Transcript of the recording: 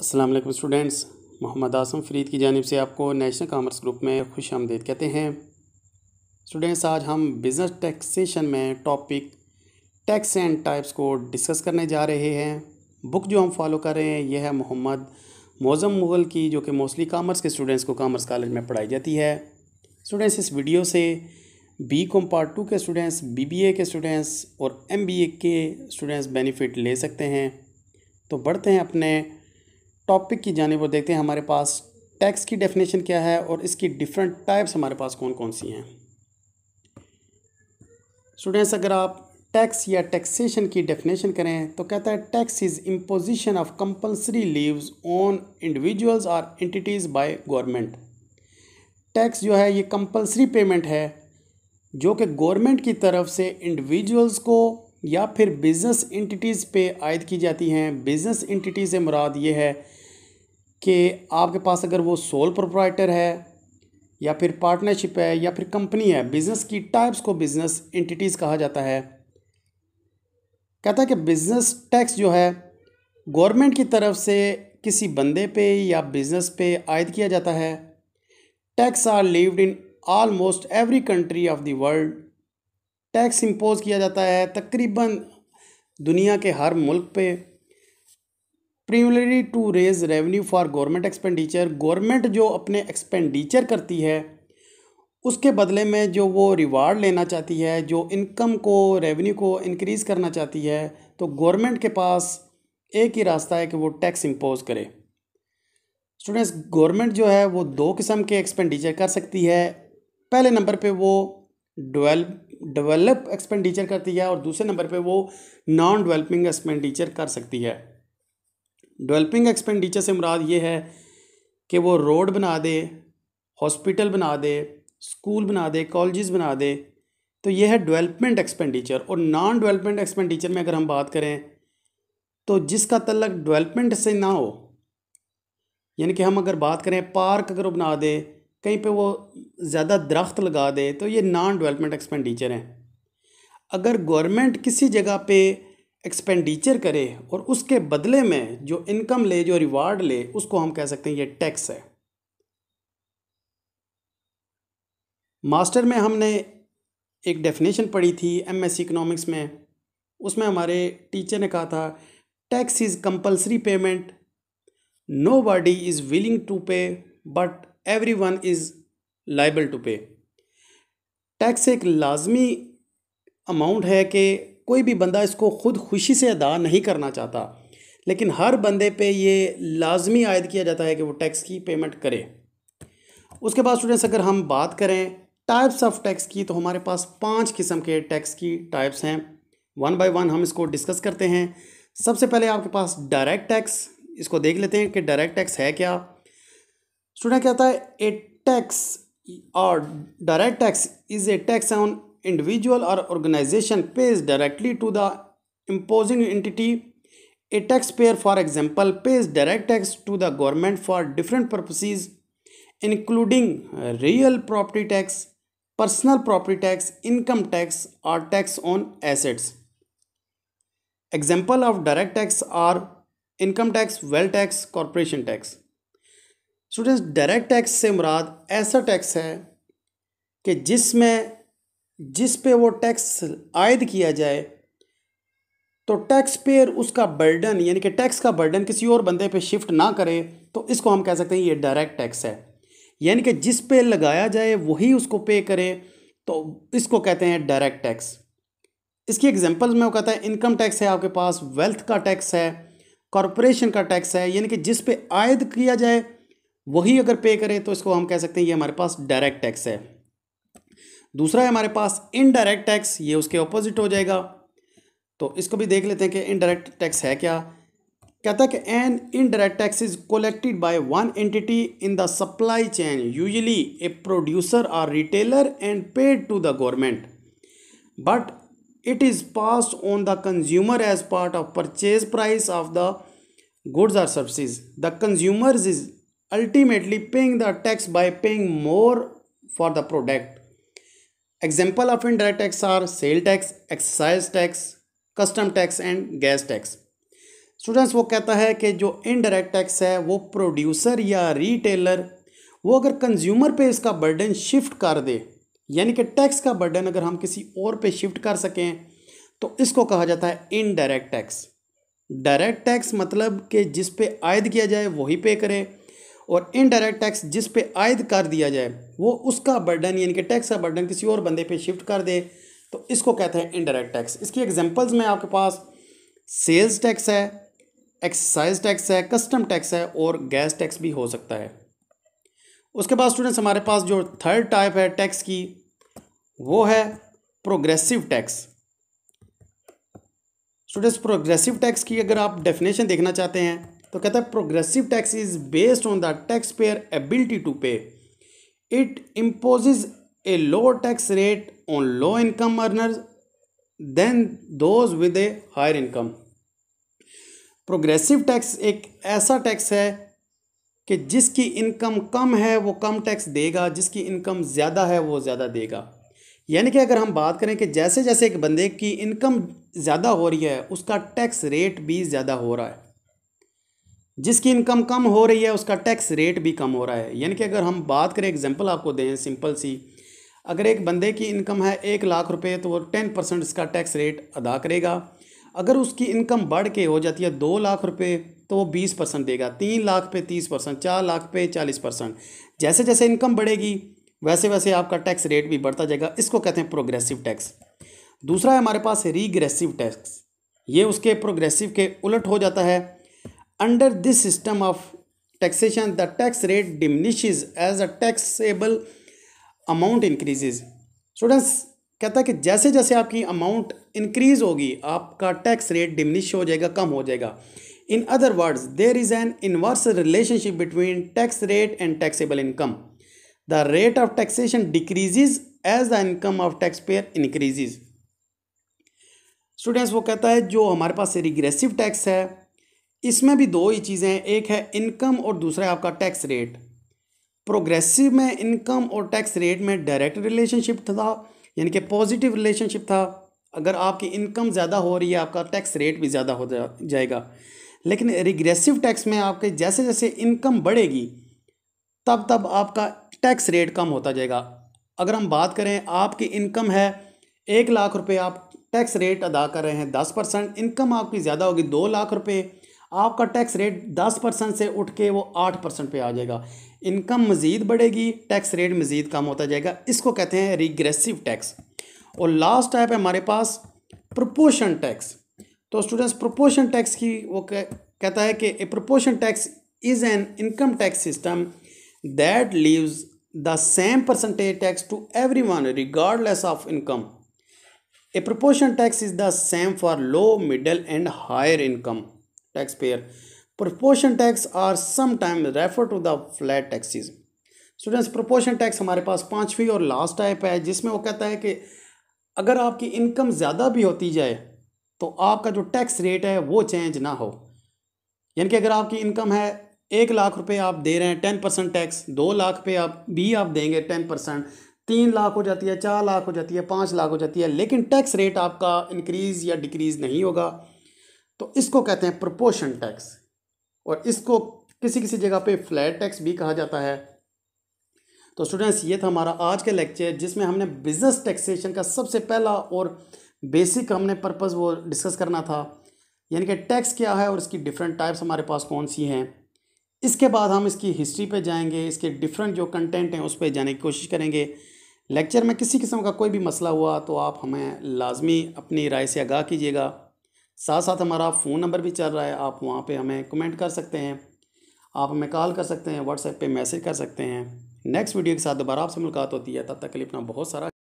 Aslam students Mohammad Asam Farid की जानब से आपको नेशनल कामर्स ग्रुप में खुश आमदेद कहते हैं स्टूडेंट्स आज हम बिज़नेस टैक्सेशन में टॉपिक टैक्स एंड टाइप्स को डिस्कस करने जा रहे हैं बुक जो हम फॉलो कर रहे हैं यह है मोहम्मद मौज़म मुग़ल की जो कि मोस्टली कामर्स के स्टूडेंट्स को कामर्स कॉलेज में पढ़ाई जाती है स्टूडेंट्स इस वीडियो से बी कॉम पार्ट टू के स्टूडेंट्स बीबीए के स्टूडेंट्स और एमबीए के स्टूडेंट्स बेनिफिट ले सकते हैं तो बढ़ते हैं अपने टॉपिक की जानब और देखते हैं हमारे पास टैक्स की डेफिनेशन क्या है और इसकी डिफरेंट टाइप्स हमारे पास कौन कौन सी हैं स्टूडेंट्स अगर आप टैक्स या टैक्सेशन की डेफिनेशन करें तो कहता है tax is imposition of compulsory levies on individuals और एंटिटीज़ बाय गवर्नमेंट टैक्स जो है ये कंपलसरी पेमेंट है जो कि गवर्नमेंट की तरफ से इंडिविजुअल्स को या फिर बिज़नेस एंटिटीज़ पे आयद की जाती हैं बिज़नेस एंटिटीज़ से मुराद ये है कि आपके पास अगर वो सोल प्रोप्राइटर है या फिर पार्टनरशिप है या फिर कंपनी है बिजनेस की टाइप्स को बिजनेस एंटिटीज़ कहा जाता है कहता है कि बिजनेस टैक्स जो है गवर्नमेंट की तरफ से किसी बंदे पे या बिजनेस पे आयद किया जाता है tax are levied in almost every country of the world tax impose किया जाता है तकरीबन दुनिया के हर मुल्क पे primarily to raise revenue for government expenditure government जो अपने एक्सपेंडिचर करती है उसके बदले में जो वो रिवार्ड लेना चाहती है जो इनकम को रेवेन्यू को इनक्रीज़ करना चाहती है तो गवर्नमेंट के पास एक ही रास्ता है कि वो टैक्स इम्पोज करे स्टूडेंट्स गवर्नमेंट जो है वो दो किस्म के एक्सपेंडिचर कर सकती है पहले नंबर पे वो डवेल्प डेवलप एक्सपेंडिचर करती है और दूसरे नंबर पे वो नॉन डेवलपिंग एक्सपेंडिचर कर सकती है डेवलपिंग एक्सपेंडिचर से मुराद ये है कि वो रोड बना दे हॉस्पिटल बना दे स्कूल बना दे कॉलेज़ बना दे तो ये है डेवलपमेंट एक्सपेंडिचर और नॉन डेवलपमेंट एक्सपेंडिचर में अगर हम बात करें तो जिसका तलक डेवलपमेंट से ना हो यानी कि हम अगर बात करें पार्क अगर बना दे कहीं पे वो ज़्यादा दरख्त लगा दे तो ये नॉन डेवलपमेंट एक्सपेंडिचर हैं अगर गवर्नमेंट किसी जगह पे एक्सपेंडिचर करे और उसके बदले में जो इनकम ले जो रिवार्ड ले उसको हम कह सकते हैं ये टैक्स है मास्टर में हमने एक डेफिनेशन पढ़ी थी एमएससी इकोनॉमिक्स में उसमें हमारे टीचर ने कहा था tax is compulsory payment nobody is willing to pay but everyone is liable to pay tax एक लाजमी अमाउंट है कि कोई भी बंदा इसको खुद खुशी से अदा नहीं करना चाहता लेकिन हर बंदे पे ये लाजमी आयद किया जाता है कि वो टैक्स की पेमेंट करे उसके बाद स्टूडेंट्स अगर हम बात करें टाइप्स ऑफ टैक्स की तो हमारे पास पांच किस्म के टैक्स की टाइप्स हैं वन बाय वन हम इसको डिस्कस करते हैं सबसे पहले आपके पास डायरेक्ट टैक्स इसको देख लेते हैं कि डायरेक्ट टैक्स है क्या स्टूडेंट कहता है ए टैक्स और direct tax is a tax on individual or organization pays directly to the imposing entity a taxpayer for example pays direct tax to the government for different purposes including real property tax personal property tax income tax or tax on assets example of direct tax are income tax wealth tax corporation tax students direct tax se murad aisa tax hai कि jisme जिस पे वो tax आयद किया जाए तो tax payer उसका burden यानी कि टैक्स का बर्डन किसी और बंदे पे शिफ्ट ना करे तो इसको हम कह सकते हैं ये डायरेक्ट टैक्स है यानी कि जिस पे लगाया जाए वही उसको पे करे तो इसको कहते हैं डायरेक्ट टैक्स इसकी एग्जांपल्स में वो कहता है इनकम टैक्स है आपके पास वेल्थ का टैक्स है कॉरपोरेशन का टैक्स है यानी कि जिस पे आयद किया जाए वही अगर पे करे तो इसको हम कह सकते हैं ये हमारे पास डायरेक्ट टैक्स है दूसरा है हमारे पास इनडायरेक्ट टैक्स ये उसके ऑपोजिट हो जाएगा तो इसको भी देख लेते हैं कि इनडायरेक्ट टैक्स है क्या कहता है कि an indirect tax is collected by one entity in the supply chain usually a producer or retailer and paid to the government but it is pass on the consumer as part of purchase price of the goods or services the consumer is ultimately paying the tax by paying more for the product example of indirect tax are sale tax excise tax custom tax and gas tax students वो कहता है कि जो indirect tax है वो producer या retailer वो अगर कंज्यूमर पे इसका बर्डन शिफ्ट कर दे यानी कि टैक्स का बर्डन अगर हम किसी और पे शिफ्ट कर सकें तो इसको कहा जाता है इनडायरेक्ट टैक्स डायरेक्ट टैक्स मतलब कि जिस पे आयद किया जाए वही पे करें और इनडायरेक्ट टैक्स जिस पे आयद कर दिया जाए वो उसका बर्डन यानी कि टैक्स का बर्डन किसी और बंदे पे शिफ्ट कर दे तो इसको कहते हैं इनडायरेक्ट टैक्स इसकी एग्जांपल्स में आपके पास सेल्स टैक्स है एक्साइज टैक्स है कस्टम टैक्स है और गैस टैक्स भी हो सकता है उसके बाद स्टूडेंट्स हमारे पास जो थर्ड टाइप है टैक्स की वो है progressive tax students progressive tax की अगर आप डेफिनेशन देखना चाहते हैं तो कहता है progressive tax is based on the tax payer ability to pay it imposes a low tax rate on low income earner than those with a higher income progressive tax एक ऐसा टैक्स है कि जिसकी इनकम कम है वो कम tax देगा जिसकी income ज़्यादा है वो ज़्यादा देगा यानी कि अगर हम बात करें कि जैसे जैसे एक बंदे की इनकम ज़्यादा हो रही है उसका टैक्स रेट भी ज़्यादा हो रहा है जिसकी इनकम कम हो रही है उसका टैक्स रेट भी कम हो रहा है यानी कि अगर हम बात करें एग्जाम्पल आपको दें सिंपल सी अगर एक बंदे की इनकम है एक लाख रुपए तो वो टेन परसेंट इसका टैक्स रेट अदा करेगा अगर उसकी इनकम बढ़ के हो जाती है दो लाख रुपए तो वो बीस परसेंट देगा तीन लाख पे तीस परसेंट चार लाख पे चालीस परसेंट जैसे जैसे इनकम बढ़ेगी वैसे वैसे आपका टैक्स रेट भी बढ़ता जाएगा इसको कहते हैं प्रोग्रेसिव टैक्स दूसरा है हमारे पास रीग्रेसिव टैक्स ये उसके प्रोग्रेसिव के उलट हो जाता है under this system of taxation the tax rate diminishes as the taxable amount increases students कहता है कि जैसे जैसे आपकी अमाउंट इंक्रीज होगी आपका टैक्स रेट डिमिनिश हो जाएगा कम हो जाएगा in other words there is an inverse relationship between tax rate and taxable income the rate of taxation decreases as the income of tax payer increases students वो कहता है जो हमारे पास रिग्रेसिव टैक्स है इसमें भी दो ही चीज़ें हैं एक है इनकम और दूसरा है आपका टैक्स रेट प्रोग्रेसिव में इनकम और टैक्स रेट में डायरेक्ट रिलेशनशिप था यानी कि पॉजिटिव रिलेशनशिप था अगर आपकी इनकम ज़्यादा हो रही है आपका टैक्स रेट भी ज़्यादा हो जा, जाएगा लेकिन रिग्रेसिव टैक्स में आपके जैसे जैसे इनकम बढ़ेगी तब तब आपका टैक्स रेट कम होता जाएगा अगर हम बात करें आपकी इनकम है एक लाख रुपये आप टैक्स रेट अदा कर रहे हैं दस परसेंट इनकम आपकी ज़्यादा होगी दो लाख रुपये आपका टैक्स रेट दस परसेंट से उठ के वो आठ परसेंट पर आ जाएगा इनकम मज़ीद बढ़ेगी टैक्स रेट मज़ीद कम होता जाएगा इसको कहते हैं रिग्रेसिव टैक्स और लास्ट टाइप है हमारे पास प्रपोशन टैक्स तो स्टूडेंट्स प्रपोशन टैक्स की वो कह, कहता है कि a proportion tax is an income tax system that levies the same percentage tax to everyone regardless of income a proportion tax is the same for low middle and higher income taxpayer proportion tax are sometimes referred to the flat taxes students proportion tax हमारे पास पांचवी और last type है जिसमें वो कहता है कि अगर आपकी इनकम ज़्यादा भी होती जाए तो आपका जो टैक्स रेट है वो चेंज ना हो यानी कि अगर आपकी इनकम है एक लाख रुपए आप दे रहे हैं टेन परसेंट टैक्स दो लाख पे आप भी आप देंगे टेन परसेंट तीन लाख हो जाती है चार लाख हो जाती है पाँच लाख हो जाती है लेकिन टैक्स रेट आपका इंक्रीज़ या डिक्रीज़ नहीं होगा तो इसको कहते हैं प्रोपोर्शन टैक्स और इसको किसी किसी जगह पे फ्लैट टैक्स भी कहा जाता है तो स्टूडेंट्स ये था हमारा आज का लेक्चर जिसमें हमने बिज़नेस टैक्सेशन का सबसे पहला और बेसिक हमने पर्पज़ वो डिस्कस करना था यानी कि टैक्स क्या है और इसकी डिफरेंट टाइप्स हमारे पास कौन सी हैं इसके बाद हम इसकी हिस्ट्री पे जाएंगे इसके डिफरेंट जो कंटेंट हैं उस पर जाने की कोशिश करेंगे लेक्चर में किसी किस्म का कोई भी मसला हुआ तो आप हमें लाजमी अपनी राय से आगाह कीजिएगा साथ साथ हमारा फ़ोन नंबर भी चल रहा है आप वहाँ पे हमें कमेंट कर सकते हैं आप हमें कॉल कर सकते हैं व्हाट्सएप पे मैसेज कर सकते हैं नेक्स्ट वीडियो के साथ दोबारा आपसे मुलाकात होती है तब तक के लिए अपना बहुत सारा